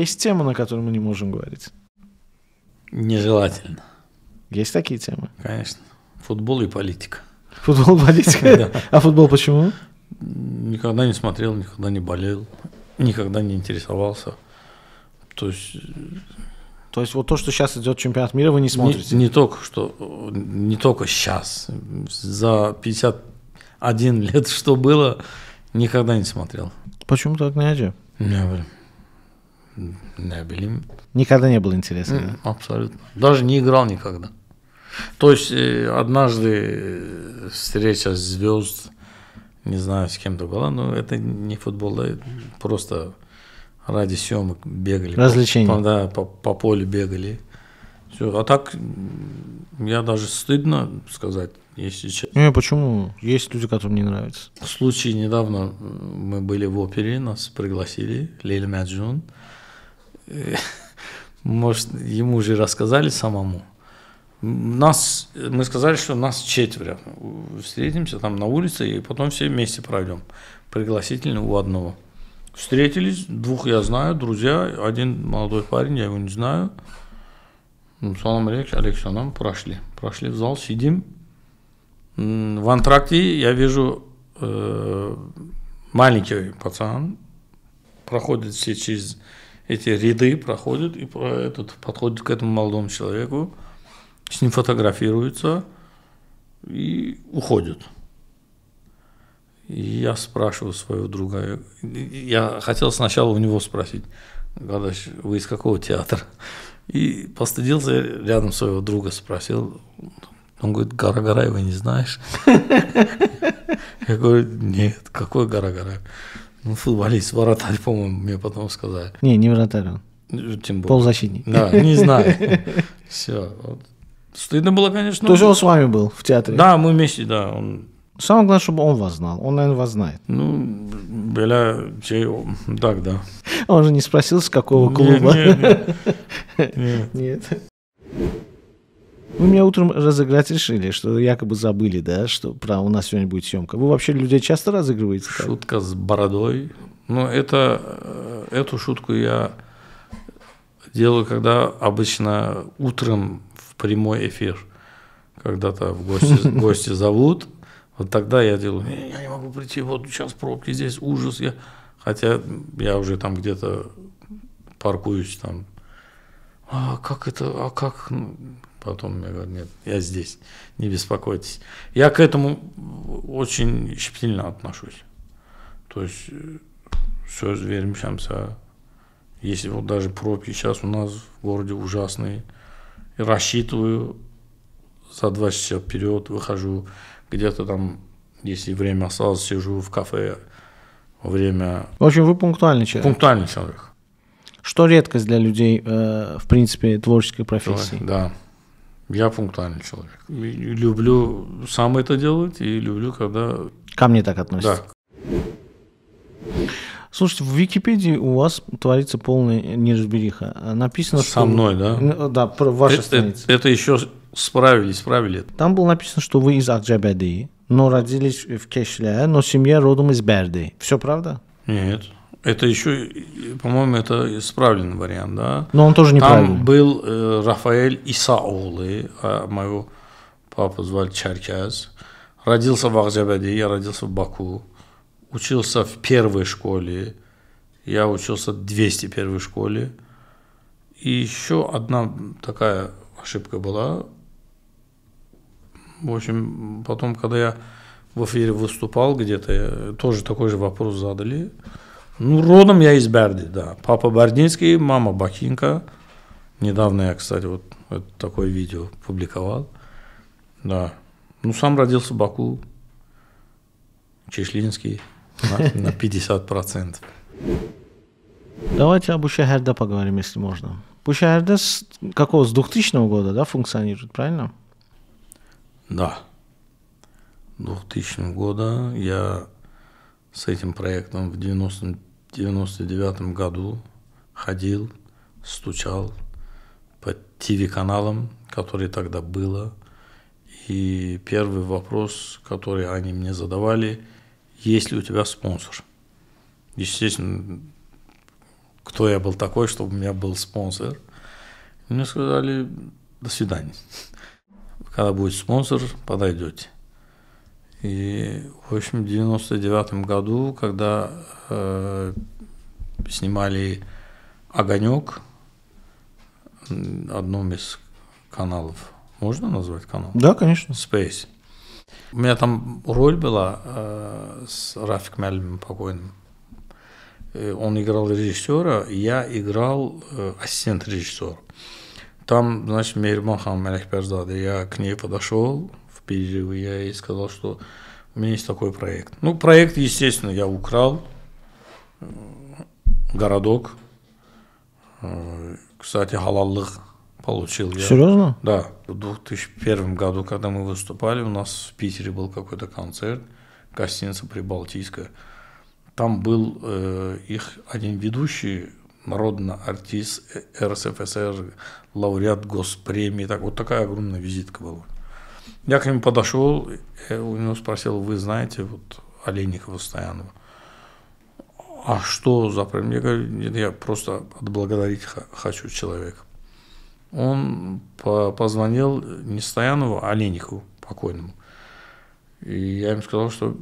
Есть темы, на которые мы не можем говорить? Нежелательно. Есть такие темы? Конечно. Футбол и политика. Футбол и политика? А футбол почему? Никогда не смотрел, никогда не болел, никогда не интересовался. То есть... То есть вот то, что сейчас идет чемпионат мира, вы не смотрите? Не, только что, не только сейчас. За 51 лет, что было, никогда не смотрел. Почему так, Надя? Не, блин не блин. Никогда не было интересно. да? Абсолютно. Даже не играл никогда. То есть э, однажды э, встреча звезд, не знаю, с кем-то была, но это не футбол, да, просто ради съемок бегали. Развлечения. По, да, по, по полю бегали. Все. А так, я даже стыдно сказать, если честно. Не, почему? Есть люди, которым не нравится. В случае недавно мы были в опере, нас пригласили, Лейли Маджун. Э, может, ему уже рассказали самому. Нас, мы сказали, что нас четверо. Встретимся там на улице, и потом все вместе пройдем. Пригласительный у одного. Встретились, двух я знаю, друзья, один молодой парень, я его не знаю. Ну, салам алейкум, алейкум прошли. Прошли в зал, сидим. В антракте я вижу э, маленький пацан, проходит все через эти ряды проходят и про этот подходит к этому молодому человеку, с ним фотографируется и уходят. И я спрашиваю своего друга, я хотел сначала у него спросить, Гадач, вы из какого театра? И постыдился, рядом своего друга спросил, он говорит, Гара его не знаешь? Я говорю, нет, какой Гара Гараев? Ну, футболист, вратарь, по-моему, мне потом сказали. Не, не вратарь он. Ну, тем более. Полузащитник. Да, не знаю. Все. Стыдно было, конечно. Тоже он с вами был в театре? Да, мы вместе, да. Он... Самое главное, чтобы он вас знал. Он, наверное, вас знает. Ну, бля, так, да. Он же не спросил, с какого клуба. Нет, нет, нет. нет. Вы меня утром разыграть решили, что якобы забыли, да, что про у нас сегодня будет съемка. Вы вообще людей часто разыгрываете? Так? Шутка с бородой. Ну, это, э, эту шутку я делаю, когда обычно утром в прямой эфир, когда-то в гости, гости зовут, вот тогда я делаю, э, я не могу прийти, вот сейчас пробки здесь, ужас. Я... Хотя я уже там где-то паркуюсь, там, а как это, а как, ну, Потом мне говорят, нет, я здесь, не беспокойтесь. Я к этому очень щепетильно отношусь. То есть э, все веримся. Если вот даже пробки сейчас у нас в городе ужасные, рассчитываю за два часа вперед, выхожу где-то там, если время осталось, сижу в кафе, время... В общем, вы пунктуальный человек. Пунктуальный человек. Что редкость для людей, э, в принципе, творческой профессии. Да. Я пунктуальный человек. И люблю сам это делать и люблю, когда... Ко мне так относятся. Да. Слушайте, в Википедии у вас творится полная неразбериха. Написано, Со что... мной, да? Да, про ваша это, страница. Это, это еще справились, справили. Там было написано, что вы из Акджабадии, но родились в Кешле, но семья родом из Берды. Все правда? Нет. Это еще, по-моему, это исправленный вариант, да? Но он тоже неправильный. Там был э, Рафаэль Исаулы, а моего папу звали Черкес. Родился в Ахджабаде, я родился в Баку. Учился в первой школе. Я учился в 201 школе. И еще одна такая ошибка была. В общем, потом, когда я в эфире выступал где-то, тоже такой же вопрос задали. Ну, родом я из Берди, да. Папа Бердинский, мама Бакинка. Недавно я, кстати, вот такое видео публиковал. Да. Ну, сам родился в Баку. Чешлинский на, на 50%. Давайте об Ушахерде поговорим, если можно. Ушахерде с какого? С 2000 года, да, функционирует, правильно? Да. 2000 года я с этим проектом в 90 99 году ходил, стучал по ТВ-каналам, которые тогда было. И первый вопрос, который они мне задавали, есть ли у тебя спонсор? Естественно, кто я был такой, чтобы у меня был спонсор? Мне сказали, до свидания. Когда будет спонсор, подойдете. И, в общем, в 99 году, когда э, снимали «Огонек», одном из каналов, можно назвать канал? Да, конечно. Space. У меня там роль была э, с Рафик Мяльмим покойным. Э, он играл режиссера, я играл э, ассистент режиссера. Там, значит, Мейрман Хан Мелехперзаде, я к ней подошел, перерыва, я ей сказал, что у меня есть такой проект. Ну, проект, естественно, я украл, э, городок, э, кстати, халаллык получил. Я. Серьезно? Да. В 2001 году, когда мы выступали, у нас в Питере был какой-то концерт, гостиница Прибалтийская. Там был э, их один ведущий, народный артист РСФСР, лауреат госпремии. Так, вот такая огромная визитка была. Я к нему подошел, э, у него спросил, вы знаете вот Олейникова Стоянова? А что за премия? Я говорю, нет, я просто отблагодарить хочу человека. Он позвонил не Стоянову, а Олейникову покойному. И я им сказал, что,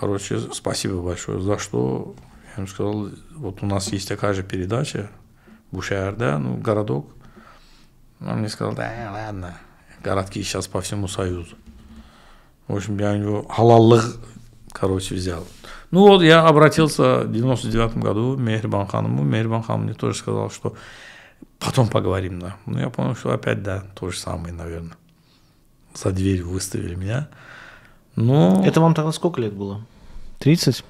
короче, спасибо большое. За что? Я им сказал, вот у нас есть такая же передача, Бушарда, ну, городок. Он мне сказал, да, ладно, городки сейчас по всему Союзу. В общем, я у него халаллык, короче, взял. Ну вот, я обратился в 99 году Мехрибан Ханому. Мехрибан Хан мне тоже сказал, что потом поговорим, да. Ну, я понял, что опять, да, то же самое, наверное. За дверь выставили меня. Но... Это вам тогда сколько лет было? 30?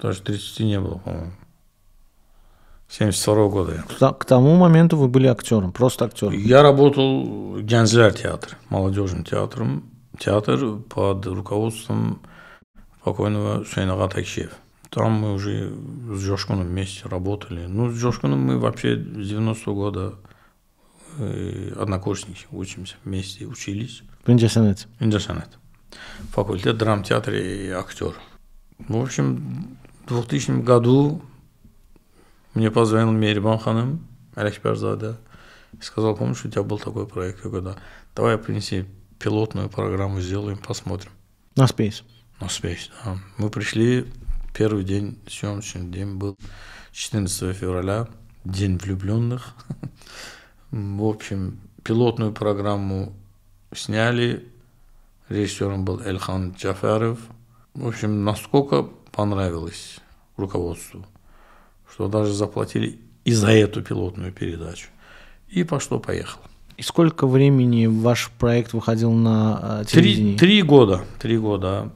Даже 30 не было, по-моему. 72 года. К тому моменту вы были актером, просто актером. Я работал в Гензляр театр, молодежным театром, театр под руководством покойного Шейнага Такшиев. Там мы уже с Джошкиным вместе работали. Ну, с Джошкиным мы вообще с 90 -го года э, однокурсники учимся вместе, учились. В Инджасанет. Инджасанет. Факультет драмтеатра и актер. В общем, в 2000 году мне позвонил Мейрибан Ханым, Алякберзаде, и сказал, помнишь, у тебя был такой проект? Я говорю, да. Давай принеси пилотную программу, сделаем, посмотрим. На Space. На Space, да. Мы пришли, первый день, съемочный день был 14 февраля, День влюбленных. В общем, пилотную программу сняли, режиссером был Эльхан Джафаров. В общем, насколько понравилось руководству что даже заплатили и за эту пилотную передачу. И пошло-поехало. И сколько времени ваш проект выходил на телевидение? А, три, три года. Три года.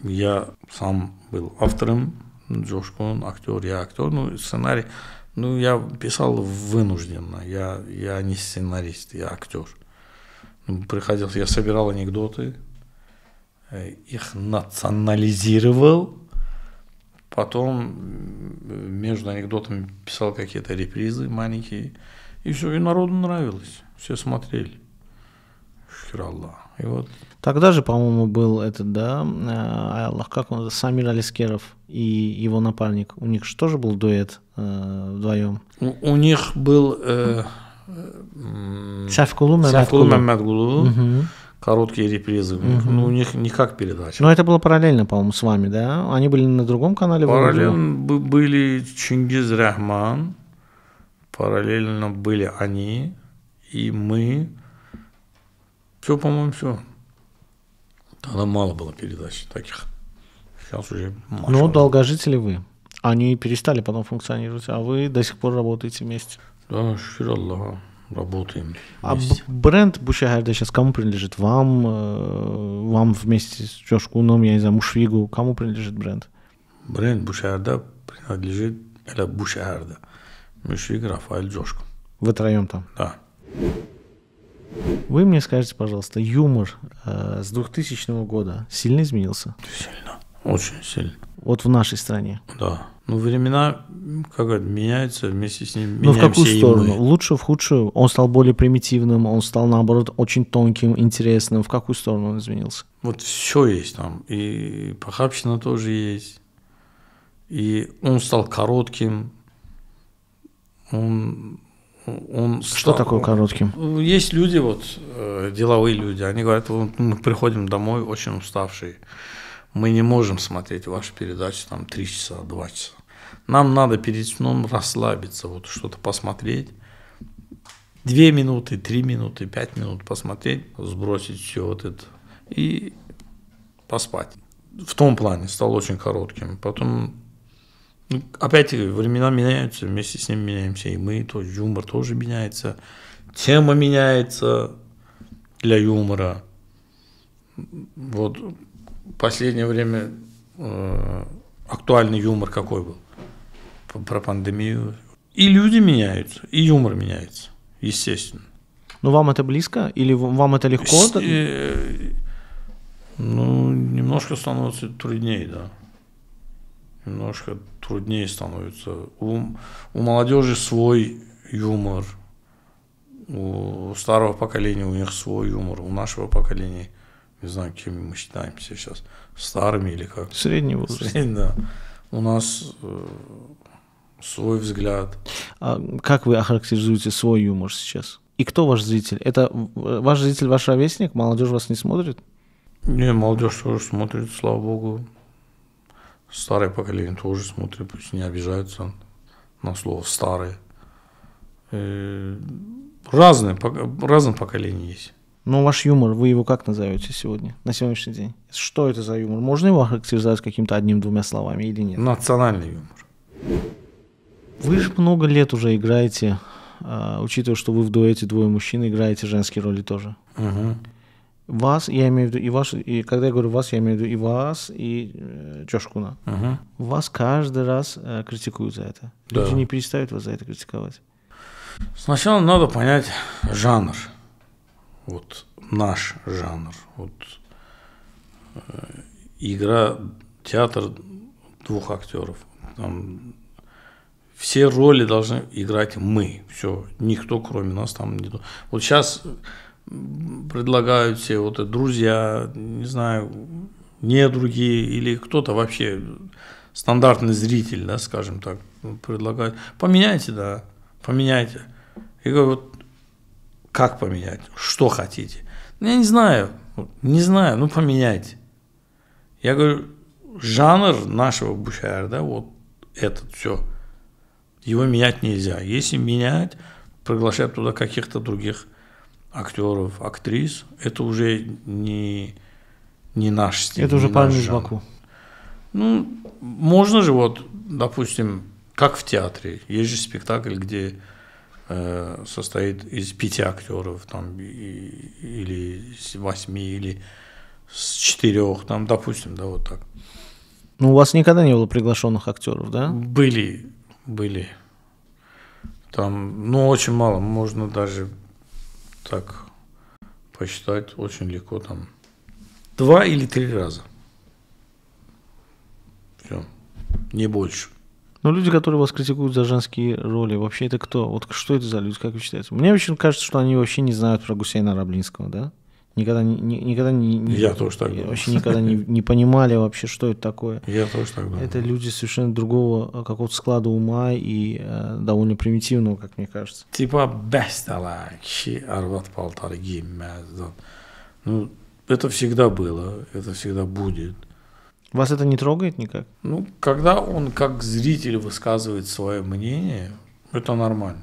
Я сам был автором, Джош Кон, актер, я актер, ну, сценарий. Ну, я писал вынужденно, я, я не сценарист, я актер. Ну, Приходил я собирал анекдоты, э, их национализировал, Потом между анекдотами писал какие-то репризы маленькие. И все, и народу нравилось. Все смотрели. Аллах И вот. Тогда же, по-моему, был этот, да, э, Аллах, как он, Самир Алискеров и его напарник. У них же тоже был дуэт э, вдвоем. У, у них был э, э, Сафкулу Мамадгулу. Сафкулу Мамадгулу. Угу короткие репризы. Угу. Uh Ну, у них не как передача. Но это было параллельно, по-моему, с вами, да? Они были на другом канале? Параллельно были Чингиз Рахман, параллельно были они и мы. Все, по-моему, все. Тогда мало было передач таких. Сейчас уже мало. Ну, долгожители вы. Они перестали потом функционировать, а вы до сих пор работаете вместе. Да, шир Аллах работаем. А вместе. А бренд Бушехерда сейчас кому принадлежит? Вам, э, вам вместе с Чошкуном, я не знаю, Мушвигу, кому принадлежит бренд? Бренд Бушехерда принадлежит это Бушехерда. Мушвиг, Рафаэль, Джошку. Вы троем там? Да. Вы мне скажите, пожалуйста, юмор э, с 2000 года сильно изменился? Сильно, очень сильно. Вот в нашей стране? Да. Ну, времена, как говорят, меняются вместе с ним. Ну, в какую сторону? Мы. Лучше, в худшую? Он стал более примитивным, он стал, наоборот, очень тонким, интересным. В какую сторону он изменился? Вот все есть там. И похабщина тоже есть. И он стал коротким. Он, он стал. Что такое коротким? Ну, есть люди, вот, э, деловые люди, они говорят, вот, мы приходим домой очень уставшие. Мы не можем смотреть вашу передачу там 3 часа, 2 часа нам надо перед сном расслабиться, вот что-то посмотреть. Две минуты, три минуты, пять минут посмотреть, сбросить все вот это и поспать. В том плане стал очень коротким. Потом ну, опять времена меняются, вместе с ним меняемся и мы, то юмор тоже меняется, тема меняется для юмора. Вот в последнее время э, актуальный юмор какой был? про пандемию. И люди меняются, и юмор меняется, естественно. ну вам это близко? Или вам это легко? С, э, ну, немножко становится труднее, да. Немножко труднее становится. У, у молодежи свой юмор. У старого поколения у них свой юмор. У нашего поколения, не знаю, кем мы считаемся сейчас, старыми или как. Средний возраст. Средний, да. У нас э, свой взгляд. А как вы охарактеризуете свой юмор сейчас? И кто ваш зритель? Это ваш зритель ваш ровесник? Молодежь вас не смотрит? Не, молодежь тоже смотрит, слава богу. Старое поколение тоже смотрит, пусть не обижаются на слово старые. Э, разные, разные поколения есть. Но ваш юмор, вы его как назовете сегодня, на сегодняшний день? Что это за юмор? Можно его охарактеризовать каким-то одним-двумя словами или нет? Национальный юмор. Вы же много лет уже играете, а, учитывая, что вы в дуэте двое мужчин играете женские роли тоже. Угу. Вас, я имею в виду и ваш, и когда я говорю вас, я имею в виду и вас, и э, Чошкуна. Угу. Вас каждый раз э, критикуют за это. Да. Люди не перестают вас за это критиковать. Сначала надо понять жанр. Вот наш жанр. Вот э, игра, театр двух актеров. Там все роли должны играть мы. Все, никто кроме нас там не... Вот сейчас предлагают все вот друзья, не знаю, не другие или кто-то вообще стандартный зритель, да, скажем так, предлагает, поменяйте, да, поменяйте. Я говорю, вот как поменять, что хотите. Я не знаю, не знаю, ну поменяйте. Я говорю, жанр нашего Бушара, да, вот этот все – его менять нельзя. Если менять, приглашать туда каких-то других актеров, актрис, это уже не, не наш стиль. Это уже память Баку. Ну, можно же вот, допустим, как в театре. Есть же спектакль, где э, состоит из пяти актеров, там, и, или из восьми, или с четырех, там, допустим, да, вот так. Ну, у вас никогда не было приглашенных актеров, да? Были, были. Там, ну, очень мало, можно даже так посчитать очень легко там. Два или три раза. Все. Не больше. Но ну, люди, которые вас критикуют за женские роли, вообще это кто? Вот что это за люди, как вы считаете? Мне очень кажется, что они вообще не знают про Гусейна Раблинского, да? никогда, ни, никогда не, не я тоже так думал. вообще никогда не, не понимали вообще, что это такое. Я тоже так думал. Это люди совершенно другого э, какого-то склада ума и э, довольно примитивного, как мне кажется. Типа бестала, чи арват полтора Ну, это всегда было, это всегда будет. Вас это не трогает никак? Ну, когда он как зритель высказывает свое мнение, это нормально.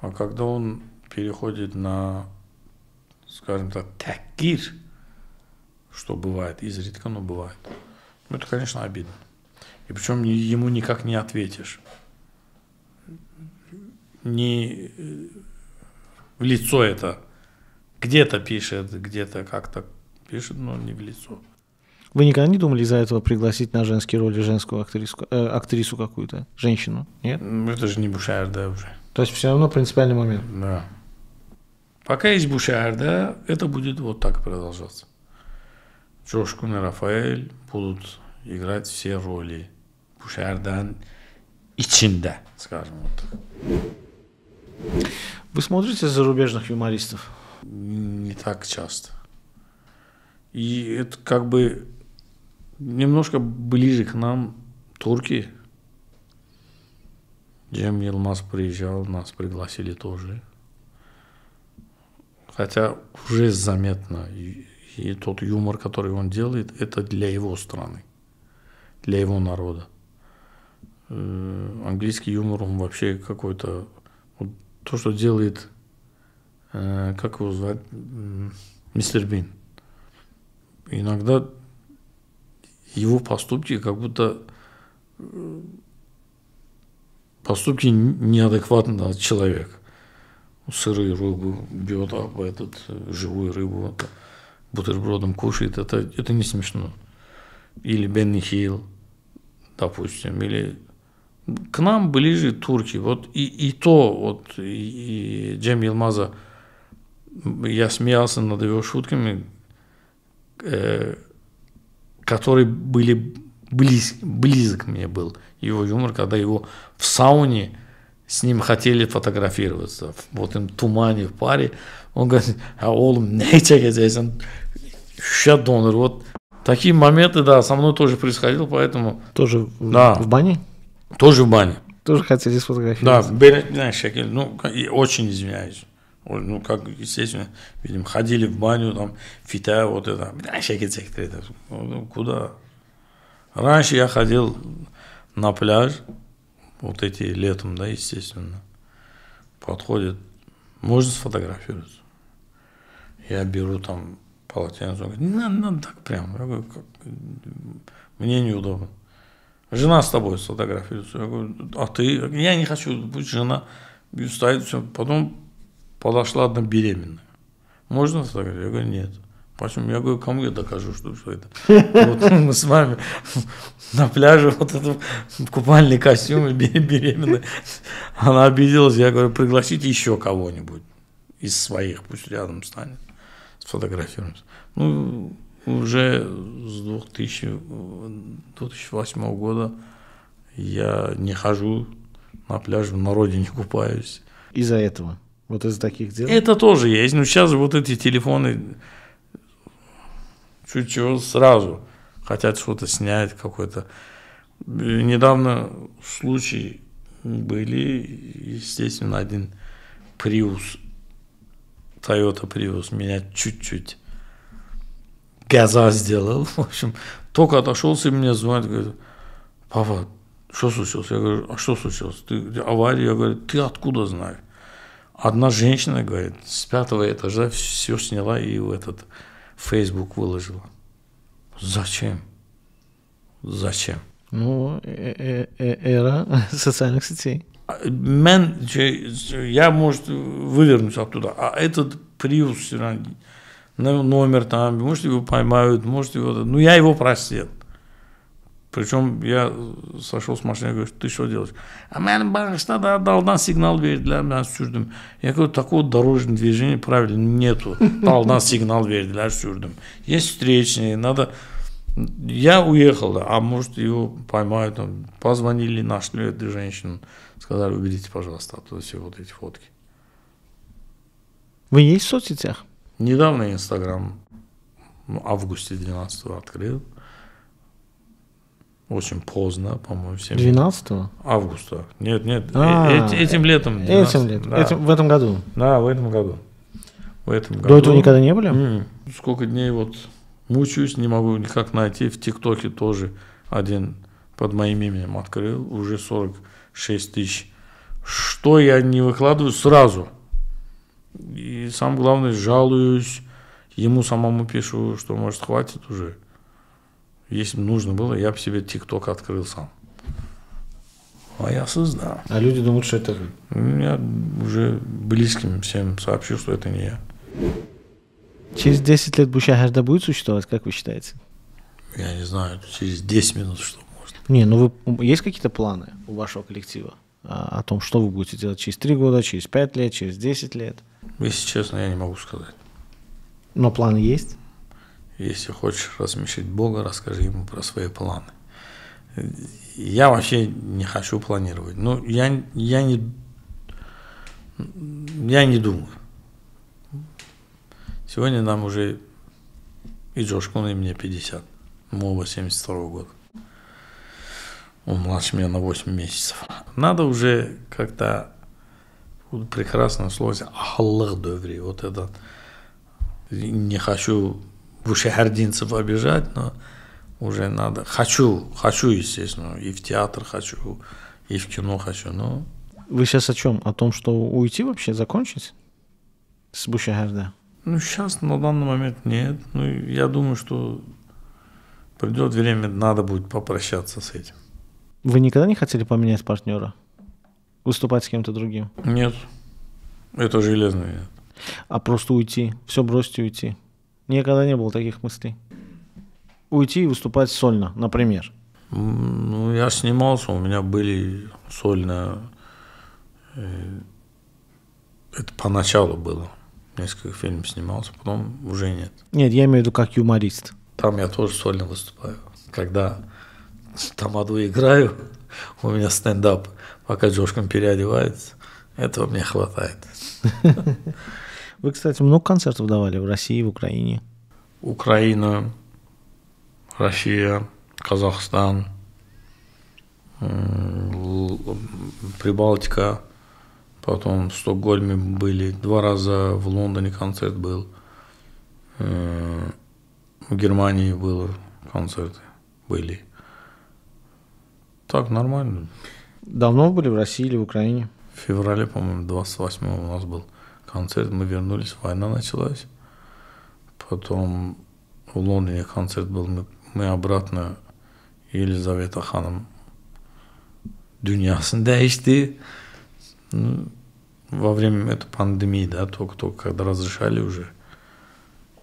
А когда он переходит на скажем так, такир, что бывает, изредка, но бывает. Ну, это, конечно, обидно. И причем ему никак не ответишь. Не э, в лицо это. Где-то пишет, где-то как-то пишет, но не в лицо. Вы никогда не думали из-за этого пригласить на женские роли женскую актриску, э, актрису какую-то, женщину? Нет? Ну, это же не Бушар, да, уже. То есть все равно принципиальный момент. Да. Пока есть Бушарда, это будет вот так продолжаться. Джошкун и Рафаэль будут играть все роли Бушардан и Чинда, скажем вот. Вы смотрите зарубежных юмористов? Не так часто. И это как бы немножко ближе к нам турки. Джем Елмаз приезжал, нас пригласили тоже. Хотя уже заметно, и, и тот юмор, который он делает, это для его страны, для его народа. Э, английский юмор, он вообще какой-то... Вот то, что делает, э, как его звать, мистер Бин. Иногда его поступки как будто э, поступки неадекватного человека. Ну, сырую рыбу бьет об а этот, э, живую рыбу это, бутербродом кушает, это, это не смешно. Или Бенни Хилл, допустим, или к нам ближе турки. Вот и, и то, вот и, и Джем Елмаза, я смеялся над его шутками, э, которые были близ, близок мне был его юмор, когда его в сауне с ним хотели фотографироваться. Вот им тумане в паре. Он говорит, а oğlum ne çekeceksin? Ща донор. Вот такие моменты, да, со мной тоже происходило, поэтому... Тоже да. в бане? Тоже в бане. Тоже хотели сфотографироваться. Да, беременная шекель. Ну, очень извиняюсь. Ну, как, естественно, видим, ходили в баню, там, фитая вот это, шекель, это. Ну, куда? Раньше я ходил на пляж, вот эти летом, да, естественно, подходит, можно сфотографироваться. Я беру там полотенце, он говорит, не надо, надо так прям, я говорю, как? мне неудобно. Жена с тобой сфотографируется. Я говорю, а ты? Я не хочу, пусть жена и стоит, все. Потом подошла одна беременная. Можно сфотографировать? Я говорю, нет. Почему? Я говорю, кому я докажу, что, что это? Вот мы с вами на пляже, вот это в купальный костюм и беременная. Она обиделась, я говорю, пригласите еще кого-нибудь из своих, пусть рядом станет, сфотографируемся. Ну, уже с 2000, 2008 года я не хожу на пляж, в народе не купаюсь. Из-за этого? Вот из таких дел? Это тоже есть. Но ну, сейчас вот эти телефоны Чуть чего сразу хотят что-то снять какое-то. Недавно случаи были, естественно, один Prius, Toyota Prius, меня чуть-чуть газа сделал. В общем, только отошелся, и мне звонит, говорит, папа, что случилось? Я говорю, а что случилось? Ты авария? Я говорю, ты откуда знаешь? Одна женщина, говорит, с пятого этажа все сняла и в этот в Facebook выложила. Зачем? Зачем? Ну, э, э, э, эра социальных сетей. Мен, а, я, может, вывернусь оттуда, а этот приус все номер там, может, его поймают, может, его... Ну, я его простил. Причем я сошел с машины, говорю, ты что делаешь? А мен bağışta дал нам сигнал для меня sürdüm. Я говорю, такого дорожного движения правильно нету. Дал нам сигнал для sürdüm. Есть встречные, надо... Я уехал, да, а может его поймают, там, позвонили, нашли эту женщину, сказали, уберите, пожалуйста, оттуда все вот эти фотки. Вы есть в соцсетях? Недавно Инстаграм, в ну, августе 12 открыл. Очень поздно, по-моему, всем. 12 августа. Нет, нет, а, э -э этим летом. 12, этим летом. Да. Этим, в этом году. Да, в этом году. В этом году. До этого никогда не были? М -м. Сколько дней вот мучаюсь, не могу никак найти. В ТикТоке тоже один под моим именем открыл, уже 46 тысяч. Что я не выкладываю сразу. И самое главное, жалуюсь, ему самому пишу, что может хватит уже. Если бы нужно было, я бы себе ТикТок открыл сам. А я создал. А люди думают, что это вы. Я уже близким всем сообщил, что это не я. Через 10 лет Бушахарда будет существовать, как вы считаете? Я не знаю, через 10 минут что может. Не, ну вы есть какие-то планы у вашего коллектива а, о том, что вы будете делать через 3 года, через 5 лет, через 10 лет? Если честно, я не могу сказать. Но планы есть? Если хочешь размещать Бога, расскажи ему про свои планы. Я вообще не хочу планировать. Ну, я, я не... Я не думаю. Сегодня нам уже и Джошкун, и мне 50. Мы оба 72 -го года. Он младше меня на 8 месяцев. Надо уже как-то прекрасно слово Аллах доври». Вот это не хочу bu шахардинцев обижать, но уже надо. Хочу, хочу, естественно, и в театр хочу, и в кино хочу, но... Вы сейчас о чем? О том, что уйти вообще, закончить с Бушахарда? Ну, сейчас на данный момент нет. Ну, я думаю, что придет время, надо будет попрощаться с этим. Вы никогда не хотели поменять партнера? Выступать с кем-то другим? Нет. Это железное. А просто уйти, все бросить и уйти. Никогда не было таких мыслей. Уйти и выступать сольно, например. Ну, я снимался, у меня были сольно... Э, это поначалу было. Несколько фильмов снимался, потом уже нет. Нет, я имею в виду как юморист. Там я тоже сольно выступаю. Когда тамаду играю, у меня стендап, пока Джошкин переодевается, этого мне хватает. Вы, кстати, много концертов давали в России, в Украине? Украина, Россия, Казахстан, Прибалтика, потом в Стокгольме были, два раза в Лондоне концерт был, э, в Германии было концерты, были. Так, нормально. Давно были в России или в Украине? В феврале, по-моему, 28 у нас был концерт, мы вернулись, война началась. Потом в Лондоне концерт был, мы, мы обратно Елизавета ханым dünyasını değişti. Во время этой пандемии, да, только-только, когда разрешали уже.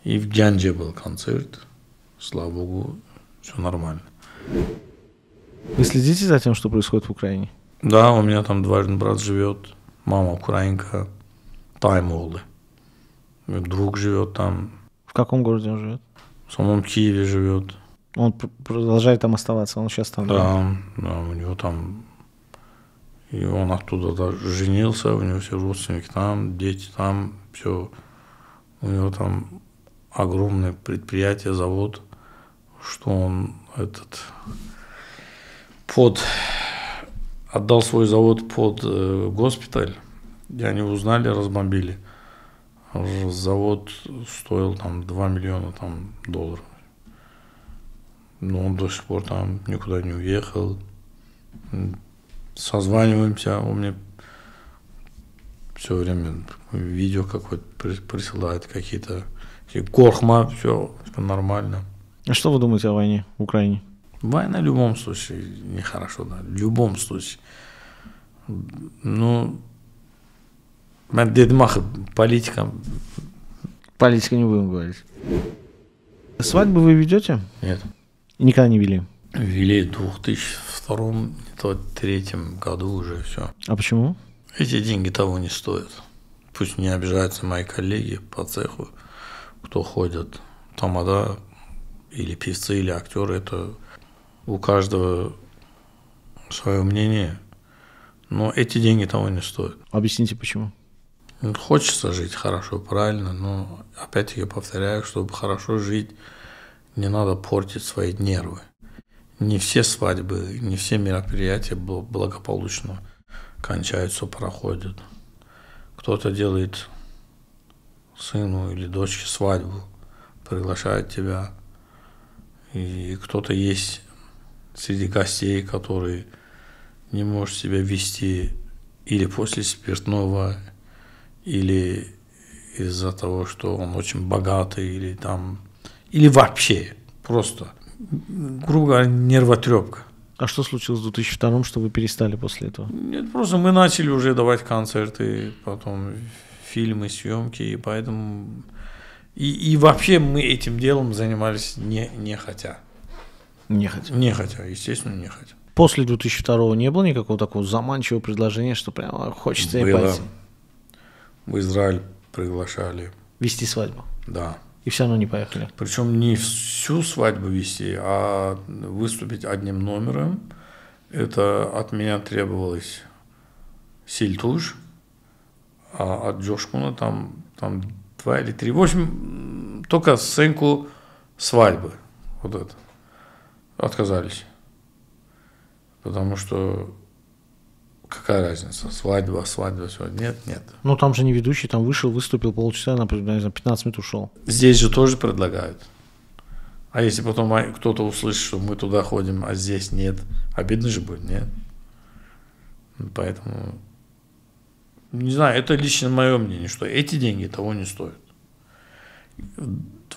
И в Гянже был концерт. Слава богу, все нормально. Вы следите за тем, что происходит в Украине? Да, у меня там двоюродный брат живет, мама украинка, Таймолды. Друг живет там. В каком городе он живет? В самом Киеве живет. Он продолжает там оставаться, он сейчас там. Да, да, у него там. И он оттуда даже женился, у него все родственники там, дети там, все. У него там огромное предприятие, завод, что он этот под отдал свой завод под э, госпиталь. И они узнали, разбомбили. Завод стоил там 2 миллиона там, долларов. Но он до сих пор там никуда не уехал. Созваниваемся, он мне все время видео какое-то присылает, какие-то Корхма, все, все нормально. А что вы думаете о войне в Украине? Война в любом случае нехорошо, да, в любом случае. Ну, надо Дедмаха политикам. Политика не будем говорить. Свадьбы вы ведете? Нет. Никогда не вели? Вели в 2002 третьем году уже все. А почему? Эти деньги того не стоят. Пусть не обижаются мои коллеги по цеху, кто ходит. Тамада или певцы, или актеры, это у каждого свое мнение. Но эти деньги того не стоят. Объясните, почему? Хочется жить хорошо, правильно, но опять я повторяю, чтобы хорошо жить, не надо портить свои нервы. Не все свадьбы, не все мероприятия благополучно кончаются, проходят. Кто-то делает сыну или дочке свадьбу, приглашает тебя. И кто-то есть среди гостей, который не может себя вести или после спиртного, или из-за того, что он очень богатый, или там, или вообще просто, грубо говоря, нервотрепка. А что случилось в 2002 что вы перестали после этого? Нет, просто мы начали уже давать концерты, потом фильмы, съемки, и поэтому... И, и вообще мы этим делом занимались не, не хотя. Не хотя? Не хотя, естественно, не хотя. После 2002 не было никакого такого заманчивого предложения, что прямо хочется было, и пойти? в Израиль приглашали. Вести свадьбу? Да. И все равно не поехали? Причем не всю свадьбу вести, а выступить одним номером. Это от меня требовалось сильтуш, а от Джошкуна там, там два или три. В общем, только сценку свадьбы. Вот это. Отказались. Потому что Какая разница? Свадьба, свадьба, все. Нет, нет. Ну там же не ведущий, там вышел, выступил полчаса, на 15 минут ушел. Здесь же тоже предлагают. А если потом кто-то услышит, что мы туда ходим, а здесь нет, обидно же будет, нет? Ну, поэтому, не знаю, это лично мое мнение, что эти деньги того не стоят.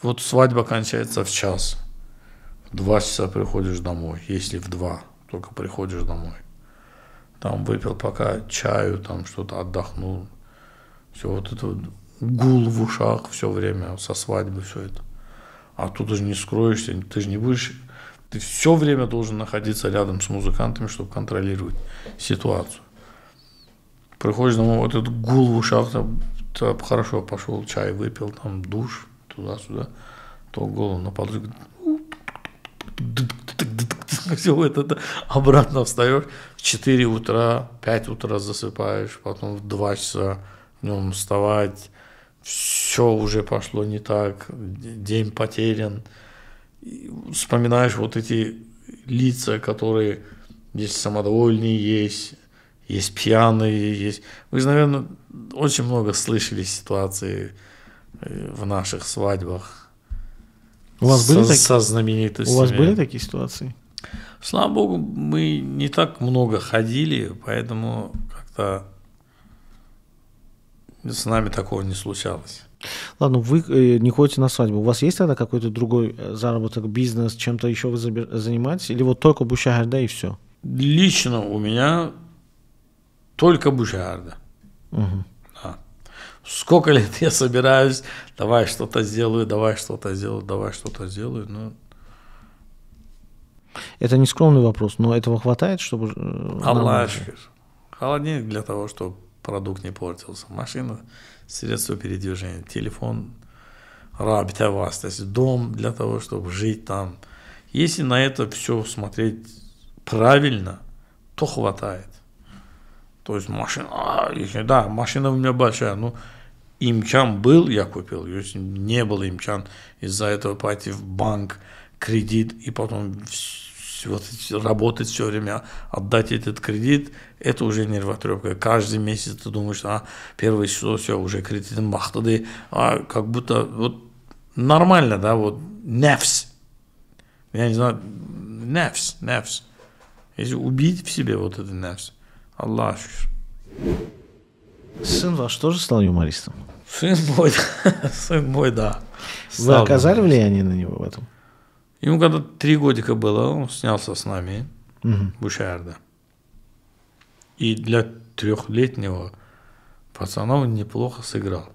Вот свадьба кончается в час, в два часа приходишь домой, если в два только приходишь домой там выпил пока чаю, там что-то отдохнул. Все вот это вот гул в ушах все время, со свадьбы все это. А тут уже не скроешься, ты же не будешь... Ты все время должен находиться рядом с музыкантами, чтобы контролировать ситуацию. Приходишь домой, вот этот гул в ушах, там, там хорошо пошел, чай выпил, там душ, туда-сюда, то голову на подругу все это обратно встаешь, в 4 утра, 5 утра засыпаешь, потом в 2 часа днем вставать, все уже пошло не так, день потерян. И вспоминаешь вот эти лица, которые здесь самодовольные, есть, есть пьяные, есть... Вы, наверное, очень много слышали ситуации э, в наших свадьбах. У вас со, были такие? Со У вас были такие ситуации? Слава богу, мы не так много ходили, поэтому как-то с нами такого не случалось. Ладно, вы э, не ходите на свадьбу. У вас есть тогда какой-то другой э, заработок, бизнес, чем-то еще вы занимаетесь? Или вот только Бушагарда и все? Лично у меня только Бушагарда. Угу. Да. Сколько лет я собираюсь, давай что-то сделаю, давай что-то сделаю, давай что-то сделаю, но это не скромный вопрос, но этого хватает, чтобы... Э, Аллашкер. Холодильник для того, чтобы продукт не портился. Машина, средство передвижения, телефон, рабита вас, то есть дом для того, чтобы жить там. Если на это все смотреть правильно, то хватает. То есть машина, а, да, машина у меня большая, ну имчан был, я купил, если не был имчан, из-за этого пойти в банк, кредит и потом все вот работать все время, отдать этот кредит, это уже нервотрепка. Каждый месяц ты думаешь, а, первое число, все, уже кредит махтады, а как будто вот нормально, да, вот нефс. Я не знаю, нефс, нефс. Если убить в себе вот этот нефс, Аллах. Сын ваш тоже стал юмористом? Сын мой, сын мой, да. Вы оказали влияние на него в этом? Ему когда три годика было, он снялся с нами угу. Бушарда. И для трехлетнего пацана он неплохо сыграл.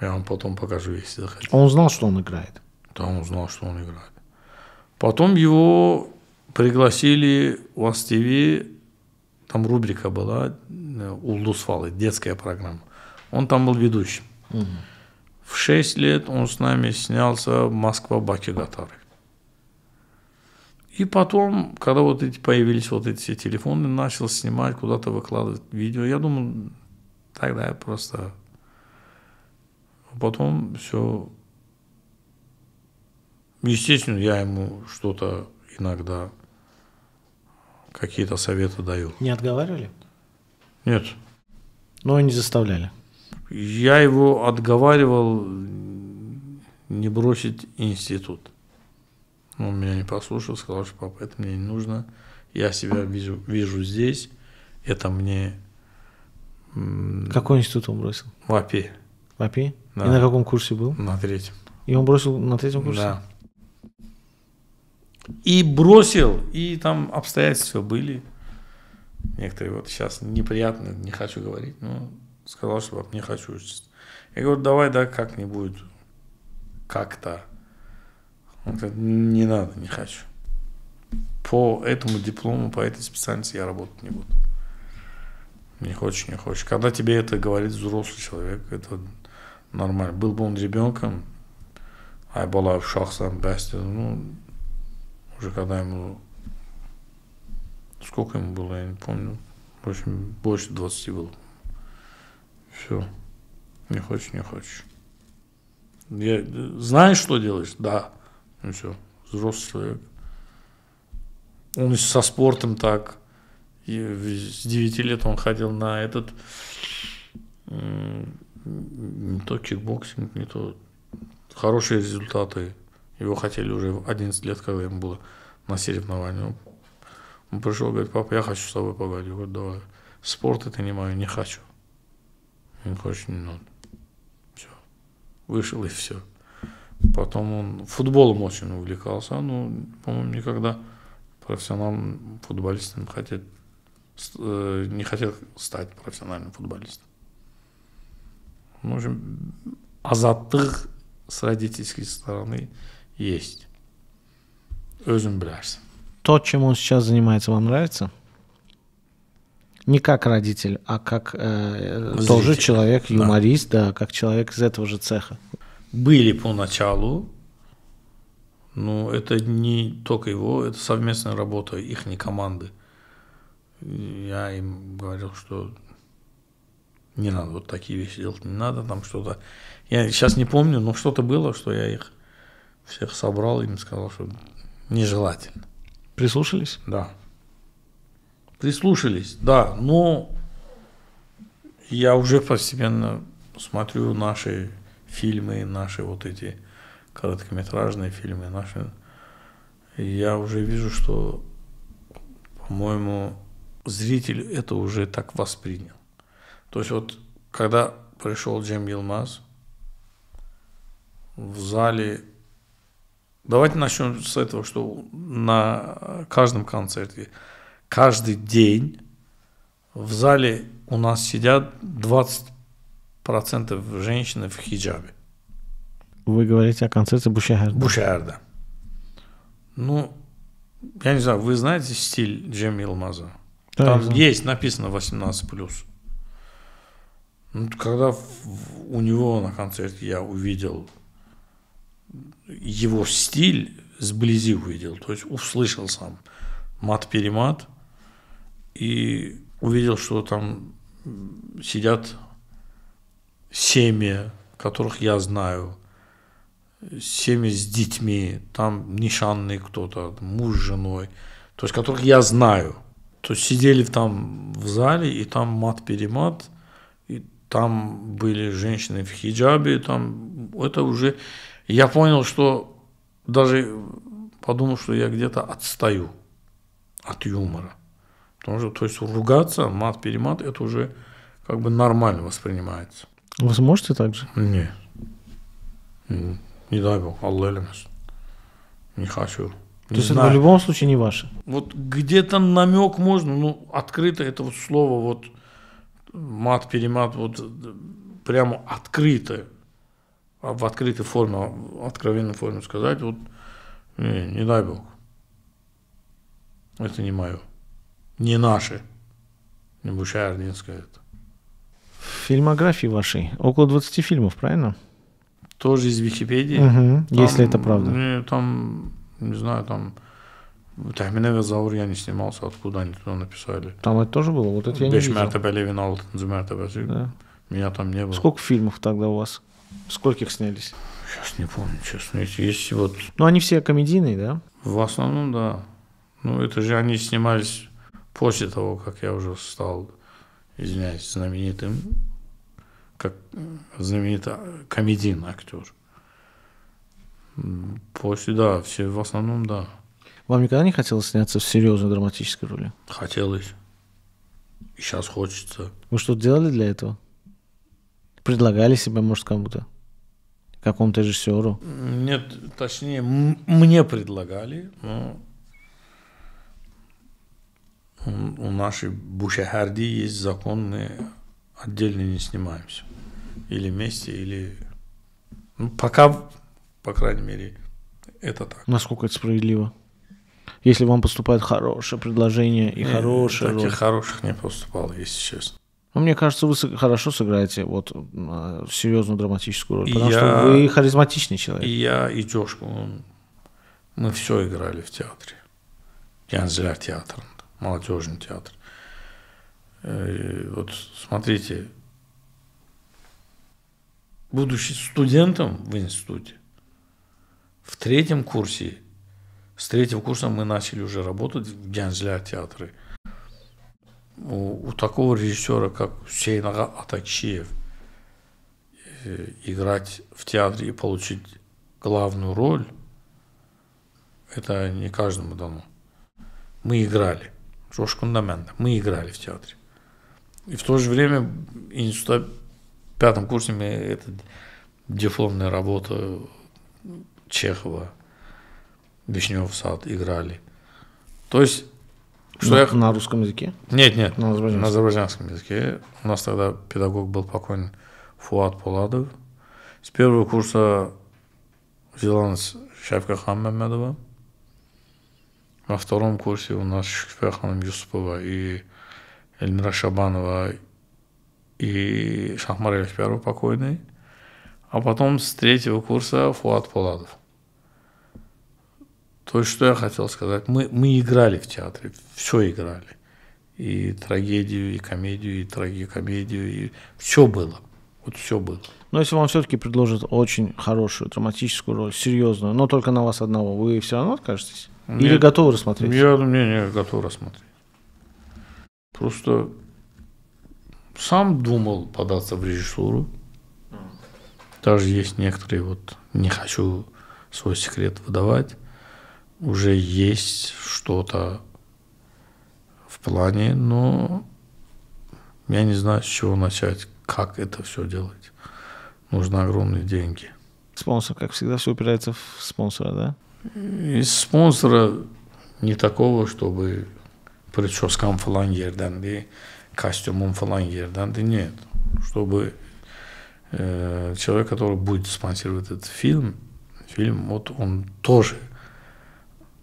Я вам потом покажу, если захотите. А он знал, что он играет? Да, он знал, что он играет. Потом его пригласили в АСТВ, там рубрика была э, "Улдусвалы" Фалы», детская программа. Он там был ведущим. Угу. В 6 лет он с нами снялся «Москва-Баки-Гатары». И потом, когда вот эти появились вот эти все телефоны, начал снимать, куда-то выкладывать видео. Я думаю, тогда я просто... Потом все... Естественно, я ему что-то иногда какие-то советы даю. Не отговаривали? Нет. Но ну, а не заставляли? Я его отговаривал не бросить институт. Он меня не послушал, сказал, что папа, это мне не нужно. Я себя вижу, вижу здесь, это мне... Какой институт он бросил? ВАПИ. ВАПИ? Да. И на каком курсе был? На третьем. И он бросил на третьем курсе? Да. И бросил, и там обстоятельства были. Некоторые вот сейчас неприятно, не хочу говорить, но сказал, что не хочу учиться. Я говорю, давай, да, как-нибудь, как-то. Он говорит, не надо, не хочу. По этому диплому, по этой специальности я работать не буду. Не хочешь, не хочешь. Когда тебе это говорит взрослый человек, это нормально. Был бы он ребенком, а была в шахсам басте, ну, уже когда ему, сколько ему было, я не помню, в общем, больше 20 было. Все. Не хочешь, не хочешь. Я, знаешь, что делаешь? Да. Ну все, взрослый человек. Он еще со спортом так. И с 9 лет он ходил на этот не то кикбоксинг, не то хорошие результаты. Его хотели уже в 11 лет, когда ему было на соревнования. Он пришел, говорит, папа, я хочу с тобой поговорить. Я говорю, давай. Спорт это не мое, не хочу. Ну, он хочет, не Все. Вышел и все. Потом он футболом очень увлекался, но, ну, по-моему, никогда профессиональным футболистом хотел, э, не хотел стать профессиональным футболистом. Ну, в общем, азаттық с родительской стороны есть. Özüm bilersin. То, чем он сейчас занимается, вам нравится? не как родитель, а как э, тоже человек, юморист, да. да, как человек из этого же цеха. Были поначалу, но это не только его, это совместная работа их не команды. Я им говорил, что не надо вот такие вещи делать, не надо там что-то. Я сейчас не помню, но что-то было, что я их всех собрал и им сказал, что нежелательно. Прислушались? Да. Прислушались, да, но я уже постепенно смотрю наши фильмы, наши вот эти короткометражные фильмы, наши. Я уже вижу, что, по-моему, зритель это уже так воспринял. То есть вот когда пришел Джем Йилмаз, в зале... Давайте начнем с этого, что на каждом концерте каждый день в зале у нас сидят 20% женщин в хиджабе. Вы говорите о концерте Бушехарда? Бушехарда. Ну, я не знаю, вы знаете стиль Джеми Илмаза? Да, Там есть написано 18+. Ну, когда у него на концерте я увидел его стиль, сблизи увидел, то есть услышал сам мат-перемат, и увидел, что там сидят семьи, которых я знаю, семьи с детьми, там нишанный кто-то, муж с женой, то есть которых я знаю. То есть сидели там в зале, и там мат-перемат, и там были женщины в хиджабе, там это уже... Я понял, что даже подумал, что я где-то отстаю от юмора. Потому что, то есть, ругаться, мат-перемат, это уже как бы нормально воспринимается. Вы сможете так же? Не. Не дай бог, Аллах Не хочу. То есть это в любом случае не ваше. Вот где-то намек можно, ну, открыто это вот слово вот мат-перемат, вот прямо открыто, а в открытой форме, в откровенной форме сказать, вот не, не дай бог. Это не мое. Не наши. Не Бучардинская это. В фильмографии вашей около 20 фильмов, правильно? Тоже из Википедии. Угу, там, если это правда. Не, там, не знаю, там Тәхминәгә Заур я не снимался, откуда они туда написали. Там это тоже было? Вот это я не видел. мәртәбә Левин алтынзы Да. Меня там не было. Сколько фильмов тогда у вас? Сколько их снялись? Сейчас не помню, честно. Есть вот... Ну, они все комедийные, да? В основном, да. Ну, это же они снимались после того, как я уже стал, извиняюсь, знаменитым, как знаменитый комедийный актер. После, да, все в основном, да. Вам никогда не хотелось сняться в серьезной драматической роли? Хотелось. И сейчас хочется. Вы что делали для этого? Предлагали себя, может, кому-то? Какому-то режиссеру? Нет, точнее, мне предлагали, но у нашей Бушахарди есть законы, отдельно не снимаемся. Или вместе, или... Ну, пока, по крайней мере, это так. Насколько это справедливо? Если вам поступает хорошее предложение и не, хорошее... Таких роль. хороших не поступало, если честно. Ну, мне кажется, вы хорошо сыграете вот а, серьезную драматическую роль, и потому я, что вы харизматичный человек. И я, и Джошка, мы все играли в театре. Янзеляр театр молодежный театр. Э, вот смотрите, будучи студентом в институте, в третьем курсе, с третьего курса мы начали уже работать в гензля театры. У, у такого режиссера, как Сейнага Атакшиев, э, играть в театре и получить главную роль, это не каждому дано. Мы играли. Рожкундамента. Мы играли в театре. И в то же время институт пятом курсе мы это дипломная работа Чехова, Вишнев сад играли. То есть что на, я... на русском языке? Нет, нет, на азербайджанском. на азербайджанском языке. У нас тогда педагог был покойный Фуат Пуладов. С первого курса взяла нас Шавка Хаммамедова. На втором курсе у нас Шукфе Юсупова и Эльмира Шабанова и Шахмарелев первый покойный. А потом с третьего курса Фуат Паладов. То есть, что я хотел сказать, мы, мы играли в театре, все играли. И трагедию, и комедию, и трагикомедию, и все было. Вот все было. Но если вам все-таки предложат очень хорошую драматическую роль, серьезную, но только на вас одного, вы все равно откажетесь? Или готовы рассмотреть? Я не, не готов рассмотреть. Просто сам думал податься в режиссуру. Даже есть некоторые, вот не хочу свой секрет выдавать. Уже есть что-то в плане, но я не знаю, с чего начать, как это все делать. Нужны огромные деньги. Спонсор, как всегда, все упирается в спонсора, да? спонсора не такого, чтобы прическам falan yerdendi, костюмом falan yerdendi, нет. Чтобы э, человек, который будет спонсировать этот фильм, фильм, вот он тоже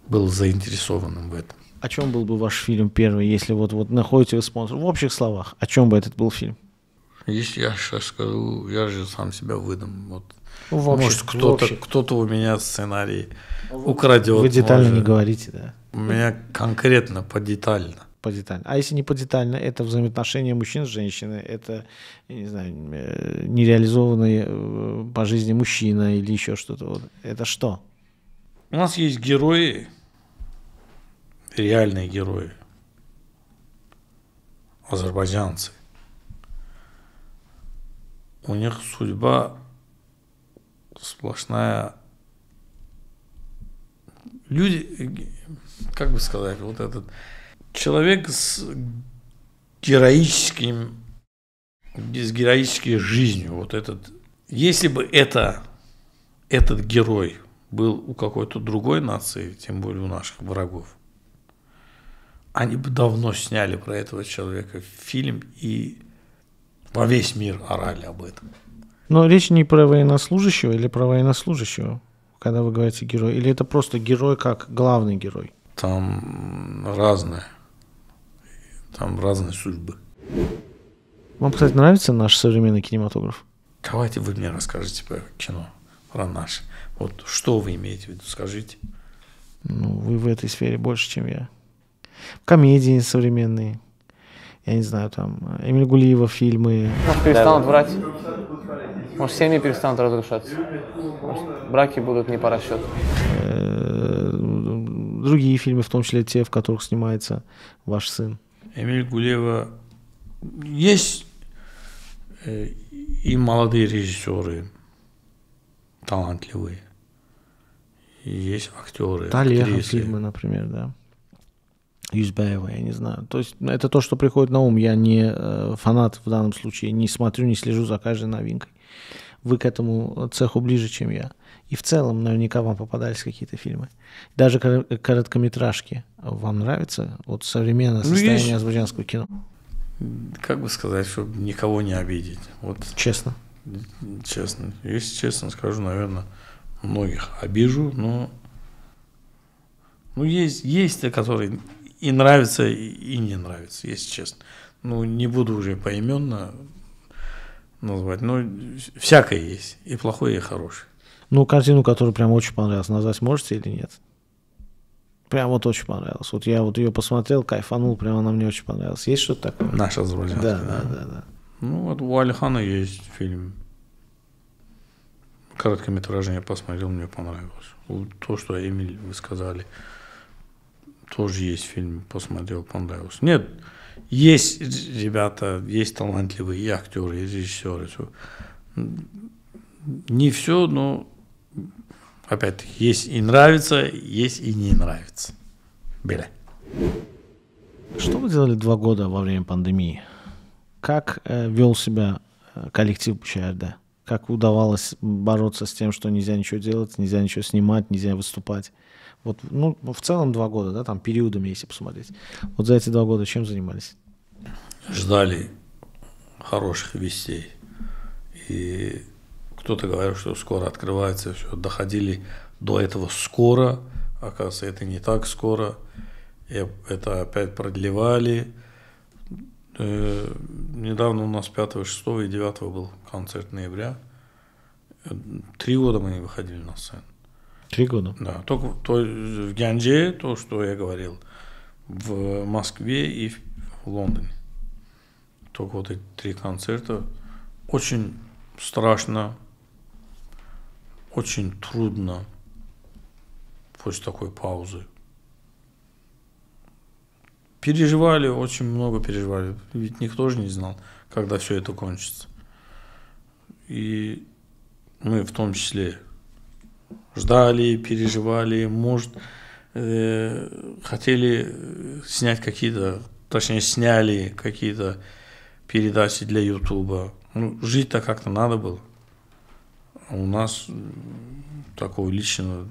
был заинтересованным в этом. О чем был бы ваш фильм первый, если вот, вот находите вы спонсор? В общих словах, о чем бы этот был фильм? Если я сейчас скажу, я же сам себя выдам. Вот ну, в Может, кто-то кто у меня сценарий украдет. Вы детально может. не говорите, да. У меня конкретно, по детально. По детально. А если не по детально, это взаимоотношения мужчин с женщиной, это, я не знаю, э, нереализованный э, по жизни мужчина или еще что-то. Вот. Это что? У нас есть герои, реальные герои, азербайджанцы. У них судьба сплошная люди, как бы сказать, вот этот человек с героическим, с героической жизнью, вот этот, если бы это, этот герой был у какой-то другой нации, тем более у наших врагов, они бы давно сняли про этого человека фильм и во весь мир орали об этом. Но речь не про военнослужащего или про военнослужащего, когда вы говорите герой, или это просто герой как главный герой? Там разное. Там разные судьбы. Вам, кстати, нравится наш современный кинематограф? Давайте вы мне расскажете про кино, про наш. Вот что вы имеете в виду, скажите. Ну, вы в этой сфере больше, чем я. Комедии современные. Я не знаю, там, Эмиль Гулиева фильмы. Может, перестанут врать? Может, семьи перестанут разрушаться. Может, браки будут не по расчету. Э, другие фильмы, в том числе те, в которых снимается ваш сын. Эмиль Гулева. Есть э, и молодые режиссеры, талантливые. Есть актеры. Талия фильмы, например, да. Юзбаева, я не знаю. То есть ну, это то, что приходит на ум. Я не э, фанат в данном случае, не смотрю, не слежу за каждой новинкой. Вы к этому цеху ближе, чем я. И в целом наверняка вам попадались какие-то фильмы. Даже короткометражки вам нравятся? Вот современное состояние ну, есть... азербайджанского кино. Как бы сказать, чтобы никого не обидеть. Вот. Честно? Честно. Если честно скажу, наверное, многих обижу, но... Ну, есть, есть те, которые и нравятся, и не нравятся, если честно. Ну, не буду уже поименно назвать. Ну, всякое есть, и плохое, и хорошее. Ну, картину, которая прям очень понравилась, назвать можете или нет? Прям вот очень понравилась. Вот я вот ее посмотрел, кайфанул, прям она мне очень понравилась. Есть что-то такое? Наша с да, да, да, да, да. Ну, вот у Алихана есть фильм. Короткометражный я посмотрел, мне понравилось. То, что Эмиль вы сказали, тоже есть фильм, посмотрел, понравилось. Нет, есть ребята, есть талантливые и актеры, и режиссеры. Все. Не все, но опять-таки, есть и нравится, есть и не нравится. Беля. Что вы делали два года во время пандемии? Как э, вел себя э, коллектив БЧРД? А как удавалось бороться с тем, что нельзя ничего делать, нельзя ничего снимать, нельзя выступать? Вот, ну, в целом два года, да, там периодами, если посмотреть. Вот за эти два года чем занимались? ждали хороших вестей. И кто-то говорил, что скоро открывается все. Доходили до этого скоро, оказывается, это не так скоро. И это опять продлевали. Э, недавно у нас 5, 6 и 9 был концерт ноября. Три года мы не выходили на сцену. Три года? Да. Только то, в Гянже, то, что я говорил, в Москве и в Лондоне только вот эти три концерта. Очень страшно, очень трудно после такой паузы. Переживали, очень много переживали. Ведь никто же не знал, когда все это кончится. И мы в том числе ждали, переживали, может, э, хотели снять какие-то, точнее, сняли какие-то передачи для Ютуба. Ну, жить-то как-то надо было. А у нас такого личного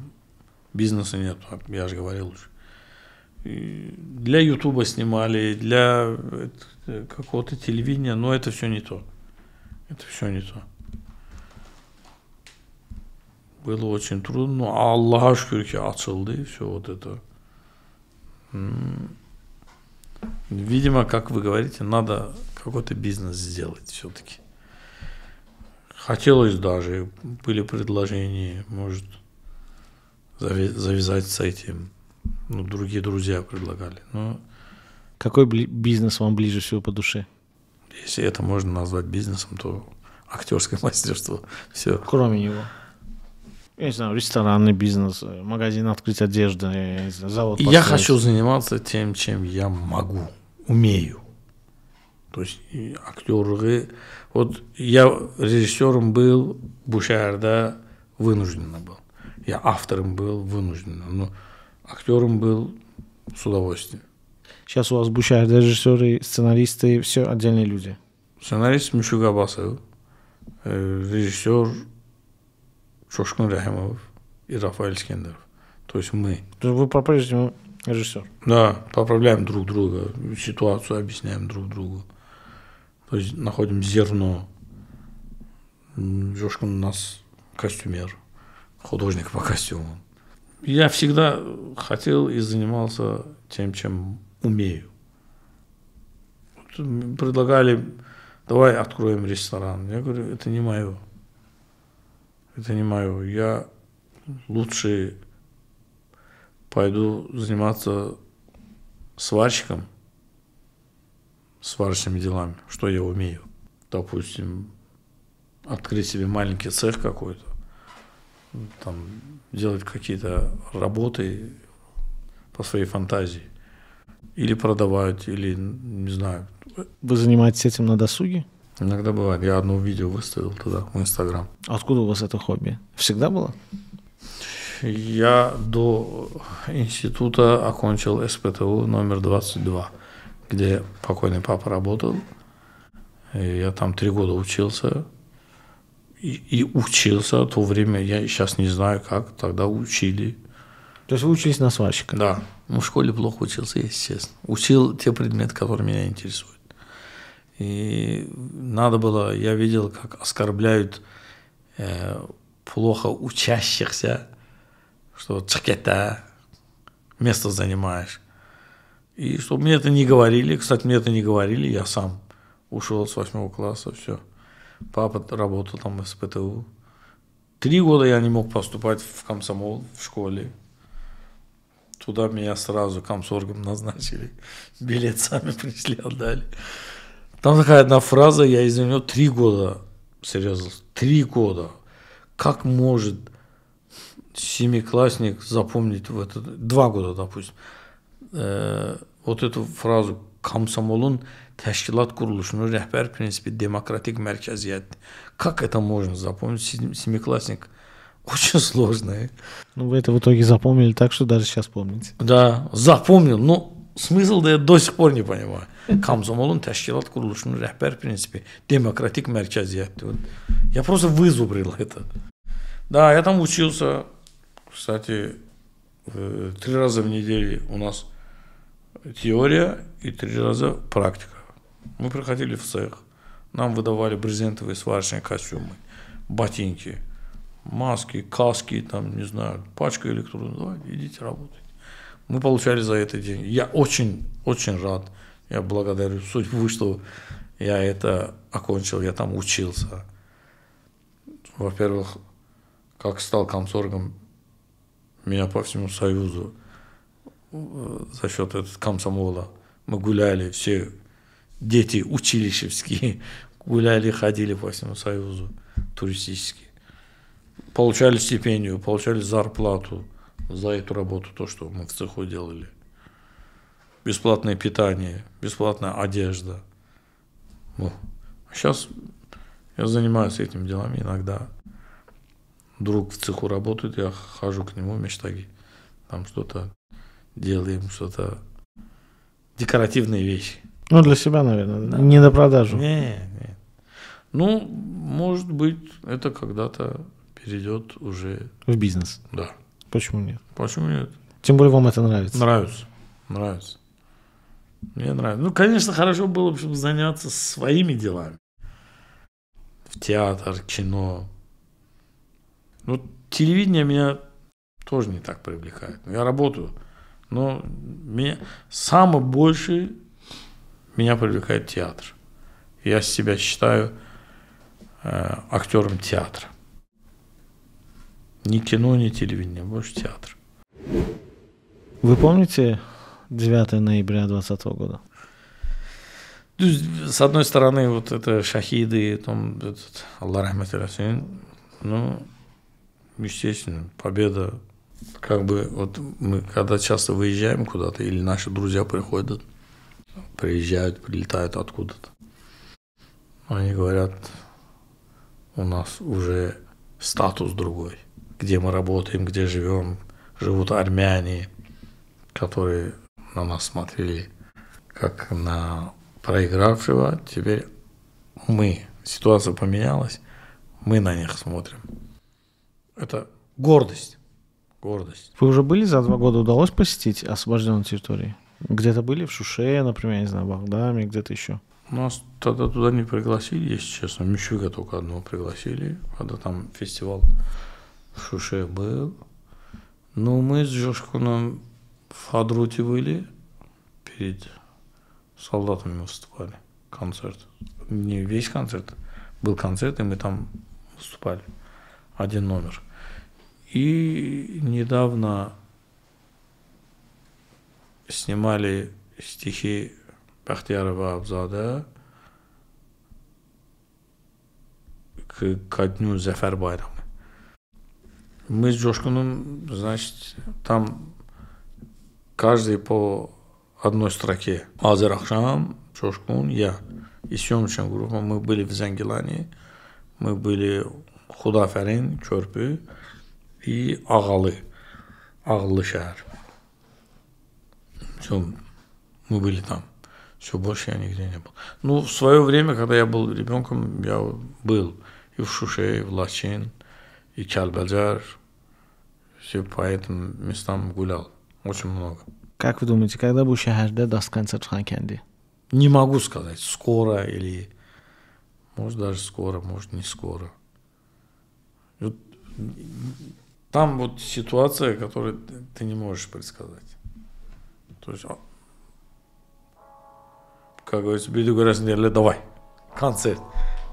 бизнеса нет, а я же говорил уже. И для Ютуба снимали, для э, какого-то телевидения, но это все не то. Это все не то. Было очень трудно, но Аллаха шükür ki açıldı все вот это. Видимо, как вы говорите, надо какой-то бизнес сделать все-таки. Хотелось даже, были предложения, может, завязать с этим. Ну, другие друзья предлагали. Но Какой бизнес вам ближе всего по душе? Если это можно назвать бизнесом, то актерское мастерство. Все. Кроме него. Я не знаю, ресторанный бизнес, э, магазин открыть одежды, э, завод. не Я хочу заниматься тем, чем я могу, умею. То есть актеры... Вот я режиссером был Бушарда вынужденно был. Я автором был вынужденно. Но актером был с удовольствием. Сейчас у вас Бушарда режиссеры, сценаристы, все отдельные люди. Сценарист Мишук Абасов, э, режиссер Шошкин Рахимов и Рафаэль Скендеров. То есть мы. То есть вы по-прежнему режиссер. Да, поправляем друг друга, ситуацию объясняем друг другу. То есть находим зерно. Жошкин у нас костюмер, художник по костюмам Я всегда хотел и занимался тем, чем умею. Предлагали, давай откроем ресторан. Я говорю, это не мое. Это не мое. Я лучше пойду заниматься сварщиком, сварочными делами, что я умею. Допустим, открыть себе маленький цех какой-то, там, делать какие-то работы по своей фантазии. Или продавать, или, не знаю. Вы занимаетесь этим на досуге? Иногда бывает. Я одно видео выставил туда, в Инстаграм. Откуда у вас это хобби? Всегда было? Я до института окончил СПТУ номер 22 где покойный папа работал. И я там три года учился. И, и учился в то время, я сейчас не знаю как, тогда учили. То есть вы учились на сварщика? Да. Ну, в школе плохо учился, естественно. Учил те предметы, которые меня интересуют. И надо было, я видел, как оскорбляют э, плохо учащихся, что чакета, место занимаешь. И чтобы мне это не говорили, кстати, мне это не говорили, я сам ушел с восьмого класса, все. Папа работал там в СПТУ. Три года я не мог поступать в комсомол в школе. Туда меня сразу комсоргом назначили. Билет сами пришли, отдали. Там такая одна фраза, я из нее три года, серьезно, три года. Как может семиклассник запомнить в этот... Два года, допустим Э, вот эту фразу комсомолun Тәшкилат курулышының рәхбәр принципе демократик мәркәзият. Как это можно запомнить? Семиклассник. Очень сложно. Ну, вы это в итоге запомнили так, что даже сейчас помните. Да, запомнил, но ну, смысл да я до сих пор не понимаю. Комсомолун Тәшкилат курулышының рәхбәр принципе демократик мәркәзият. Я просто вызубрил это. Да, я там учился, кстати, э, три раза в неделю у нас теория и три раза практика. Мы проходили в цех, нам выдавали брезентовые сварочные костюмы, ботинки, маски, каски, там, не знаю, пачка электронная. Давай, идите работать. Мы получали за это деньги. Я очень, очень рад. Я благодарю судьбу, что я это окончил, я там учился. Во-первых, как стал комсоргом, меня по всему Союзу ну, э, за счет этого комсомола. Мы гуляли все, дети училищевские, гуляли, ходили по всему Союзу туристически. Получали стипендию, получали зарплату за эту работу, то, что мы в цеху делали. Бесплатное питание, бесплатная одежда. Сейчас а я занимаюсь этими делами иногда. Друг в цеху работает, я хожу к нему, мечтаги. Там что-то делаем что-то, декоративные вещи. Ну, для себя, наверное, да. не на продажу. Не, не. Ну, может быть, это когда-то перейдет уже... В бизнес? Да. Почему нет? Почему нет? Тем более вам это нравится. Нравится, нравится. Мне нравится. Ну, конечно, хорошо было бы, заняться своими делами. В театр, кино. Ну, телевидение меня тоже не так привлекает. Я работаю но меня, самое большее меня привлекает театр. Я себя считаю э, актером театра. Ни кино, ни телевидение, больше театр. Вы помните 9 ноября 2020 года? Ну, с одной стороны, вот это шахиды, там, этот, Аллах рахмет ну, естественно, победа как бы вот мы когда часто выезжаем куда-то, или наши друзья приходят, приезжают, прилетают откуда-то, они говорят, у нас уже статус другой, где мы работаем, где живем, живут армяне, которые на нас смотрели как на проигравшего, теперь мы, ситуация поменялась, мы на них смотрим. Это гордость гордость. Вы уже были за два года? Удалось посетить освобожденные территории? Где-то были? В Шуше, например, я не знаю, в Багдаме, где-то еще? Нас тогда туда не пригласили, если честно. Мещуга только одного пригласили, когда там фестиваль в Шуше был. Ну мы с Джошкуном в Адруте были, перед солдатами выступали, концерт. Не весь концерт, был концерт, и мы там выступали. Один номер – И недавно снимали стихи Бахтиярова Абзада к, ко дню Зафар Байрама. Мы с Джошкиным, значит, там каждый по одной строке. Азер Ахшам, Джошкун, я. И съемочная группа. Мы были в Зангелане, мы были в Худафарин, Чорпы. И Ağalı, Ağıllı şəhər. Все, мы были там. Все, больше я нигде не был. Ну, в свое время, когда я был ребенком, я был и в Шуше, и в Лачин, и Чалбаджар. Все по этим местам гулял. Очень много. Как вы думаете, когда bu шәһәрдә даст концерт Ханкенди? Не могу сказать, скоро или... Может, даже скоро, может, не скоро. Там вот ситуация, которую ты не можешь предсказать. То есть, а, как говорится, беду говорили, давай, концерт.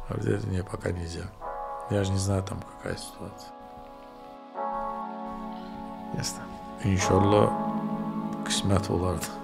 А взять мне пока нельзя. Я же не знаю там, какая ситуация. Ясно. Иншаллах, кисмет оларды.